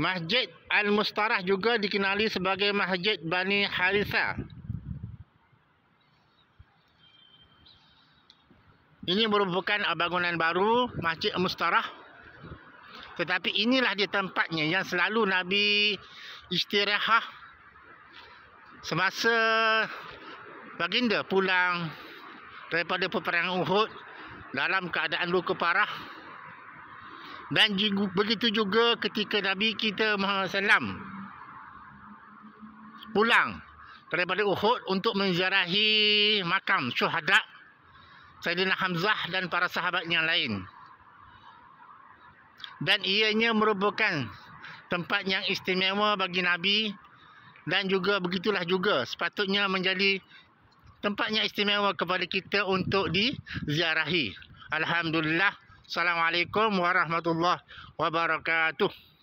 Masjid Al-Mustarah juga dikenali sebagai Masjid Bani Harisa. Ini merupakan bangunan baru Masjid Al-Mustarah. Tetapi inilah dia tempatnya yang selalu Nabi istirahat semasa baginda pulang daripada peperangan Uhud dalam keadaan luka parah dan juga, begitu juga ketika Nabi kita Muhammad SAW pulang daripada Uhud untuk menziarahi makam syuhada Sayyidina Hamzah dan para sahabat yang lain dan ianya merupakan tempat yang istimewa bagi Nabi dan juga begitulah juga sepatutnya menjadi tempatnya istimewa kepada kita untuk diziarahi. Alhamdulillah. Assalamualaikum warahmatullahi wabarakatuh.